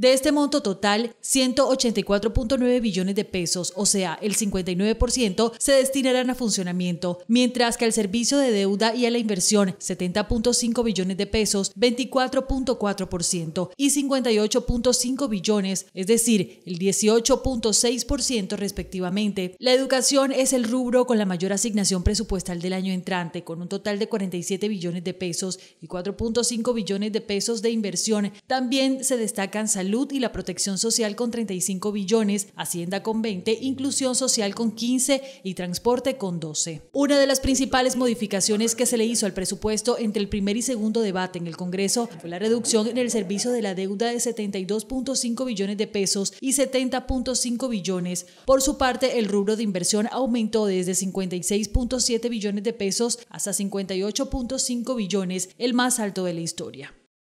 De este monto total, 184.9 billones de pesos, o sea, el 59%, se destinarán a funcionamiento, mientras que al servicio de deuda y a la inversión, 70.5 billones de pesos, 24.4%, y 58.5 billones, es decir, el 18.6% respectivamente. La educación es el rubro con la mayor asignación presupuestal del año entrante, con un total de 47 billones de pesos y 4.5 billones de pesos de inversión. También se destacan salud y la protección social con 35 billones, Hacienda con 20, Inclusión Social con 15 y Transporte con 12. Una de las principales modificaciones que se le hizo al presupuesto entre el primer y segundo debate en el Congreso fue la reducción en el servicio de la deuda de 72.5 billones de pesos y 70.5 billones. Por su parte, el rubro de inversión aumentó desde 56.7 billones de pesos hasta 58.5 billones, el más alto de la historia.